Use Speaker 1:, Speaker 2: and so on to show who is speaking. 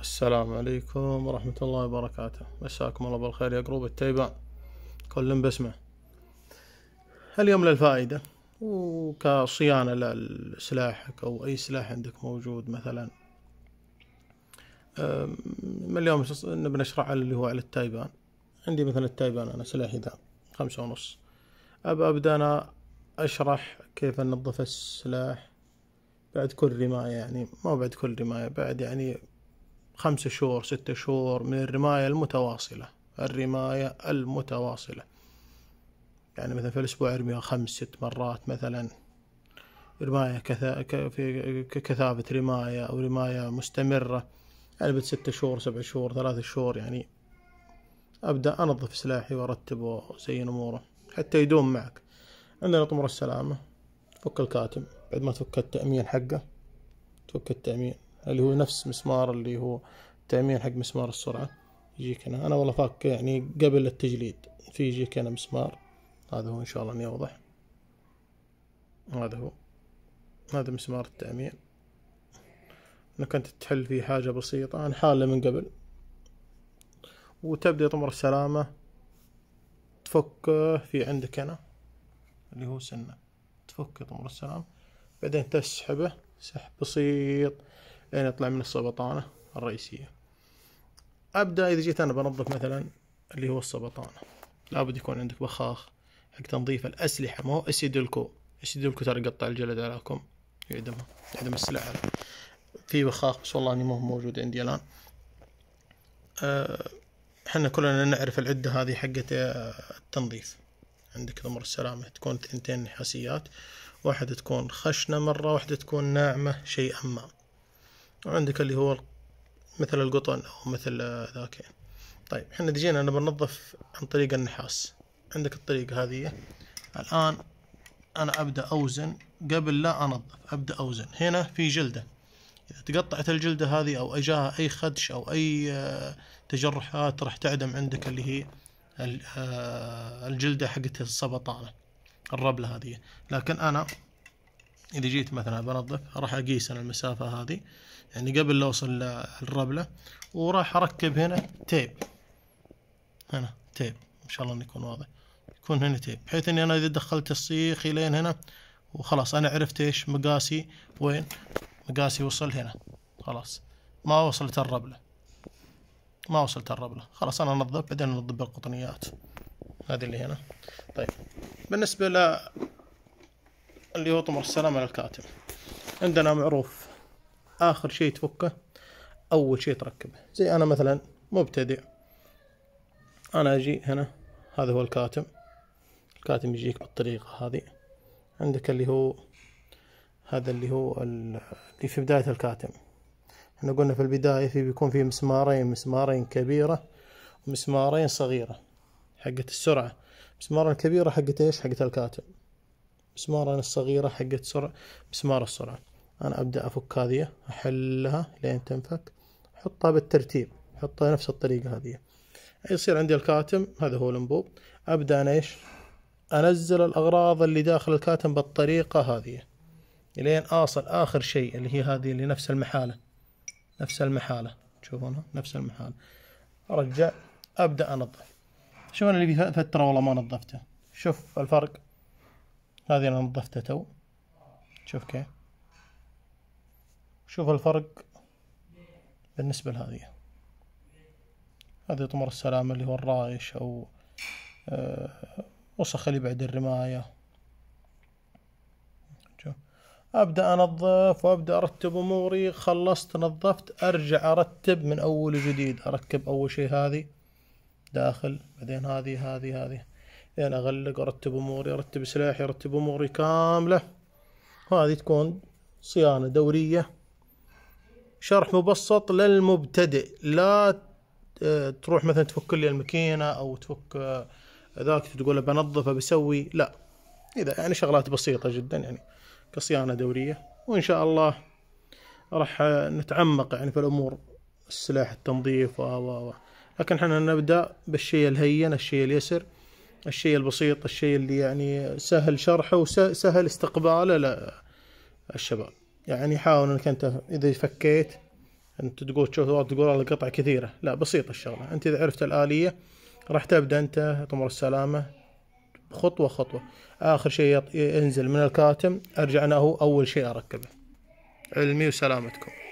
Speaker 1: السلام عليكم ورحمة الله وبركاته مساكم الله بالخير يا قروب التيبة كل بسمة اليوم للفائدة وكصيانة لسلاحك أو أي سلاح عندك موجود مثلا من اليوم بنشرح على اللي هو على التايبان عندي مثلا التايبان أنا سلاحي ذا خمسة ونص أبى أبدأ أنا أشرح كيف أنظف السلاح بعد كل رماية يعني ما بعد كل رماية بعد يعني خمسة شهور ستة شهور من الرماية المتواصلة الرماية المتواصلة يعني مثلا في الأسبوع أرميها خمس ست مرات مثلا رماية كثا... في كثافة رماية أو رماية مستمرة يعني بعد ستة شهور سبع شهور ثلاثة شهور يعني أبدأ أنظف سلاحي وأرتبه وأزين أموره حتى يدوم معك عندنا طمر السلامة فك الكاتم بعد ما تفك التأمين حقه تفك التأمين اللي هو نفس مسمار اللي هو تأمين حق مسمار السرعة يجيك هنا أنا والله فاك يعني قبل التجليد في يجيك هنا مسمار هذا هو إن شاء الله إني أوضح هذا هو هذا مسمار التأمين إنك أنت تحل فيه حاجة بسيطة أنا حالة من قبل وتبدأ طمر السلامة تفكه في عندك هنا اللي هو سنة تفك طمر السلامة بعدين تسحبه سحب بسيط لين إيه، يطلع من السبطانة الرئيسية أبدأ إذا جيت أنا بنظف مثلا اللي هو السبطانة لابد يكون عندك بخاخ حق تنظيف الأسلحة ما هو اسيدلكو اسيدلكو ترى يقطع الجلد علىكم يعدمها يعدم السلاح في بخاخ بس والله اني ما هو موجود عندي الان آه، احنا أه كلنا نعرف العدة هذه حقة آه، التنظيف عندك ضمر السلامة تكون ثنتين نحاسيات واحدة تكون خشنة مرة واحدة تكون ناعمة شيئا ما وعندك اللي هو مثل القطن أو مثل ذاك يعني. طيب احنا جينا انا بنظف عن طريق النحاس عندك الطريقة هذه الآن أنا أبدأ أوزن قبل لا أنظف أبدأ أوزن هنا في جلدة إذا تقطعت الجلدة هذه أو أجاها أي خدش أو أي آه، تجرحات راح تعدم عندك اللي هي آه، الجلدة حقت السبطانة الربلة هذه لكن أنا اذا جيت مثلا بنظف راح اقيس انا المسافه هذه يعني قبل لا اوصل للربله وراح اركب هنا تيب هنا تيب ان شاء الله انه يكون واضح يكون هنا تيب بحيث اني انا اذا دخلت الصيخ لين هنا وخلاص انا عرفت ايش مقاسي وين مقاسي وصل هنا خلاص ما وصلت الربله ما وصلت الربله خلاص انا انظف بعدين انظف بالقطنيات هذه اللي هنا طيب بالنسبه ل اللي هو طمر السلام على الكاتم عندنا معروف اخر شيء تفكه اول شيء تركبه زي انا مثلا مبتدئ انا اجي هنا هذا هو الكاتم الكاتم يجيك بالطريقة هذه عندك اللي هو هذا اللي هو اللي في بداية الكاتم احنا قلنا في البداية في بيكون في مسمارين مسمارين كبيرة ومسمارين صغيرة حقة السرعة المسمارة الكبيرة حقة ايش حقة الكاتم انا الصغيرة حقت سرعة مسمار السرعة أنا أبدأ أفك هذه أحلها لين تنفك أحطها بالترتيب أحطها نفس الطريقة هذه يصير عندي الكاتم هذا هو الانبوب أبدأ أنا إيش أنزل الأغراض اللي داخل الكاتم بالطريقة هذه لين أصل آخر شيء اللي هي هذه اللي نفس المحالة نفس المحالة تشوفونها نفس المحالة أرجع أبدأ أنظف شوف أنا اللي فترة والله ما نظفته شوف الفرق هذه انا نظفتها تو شوف كيف شوف الفرق بالنسبة لهذه هذه طمر السلامة اللي هو الرايش او آه، وسخ اللي بعد الرماية ابدا انظف وابدا ارتب اموري خلصت نظفت ارجع ارتب من اول وجديد اركب اول شيء هذه داخل بعدين هذه هذه هذه يعني اغلق ارتب اموري ارتب سلاحي ارتب اموري كامله هذه تكون صيانه دوريه شرح مبسط للمبتدئ لا آه، تروح مثلا تفك لي الماكينه او تفك آه، ذاك تقول بنظفه بسوي لا اذا يعني شغلات بسيطه جدا يعني كصيانه دوريه وان شاء الله راح نتعمق يعني في الامور السلاح التنظيف و و لكن احنا نبدا بالشيء الهين الشيء اليسر الشيء البسيط الشيء اللي يعني سهل شرحه وسهل استقباله للشباب يعني حاول انك انت اذا فكيت انت تقول تشوف تقول والله قطع كثيره لا بسيطه الشغله انت اذا عرفت الاليه راح تبدا انت تمر السلامه خطوه خطوه اخر شيء ينزل من الكاتم ارجع انا هو اول شيء اركبه علمي وسلامتكم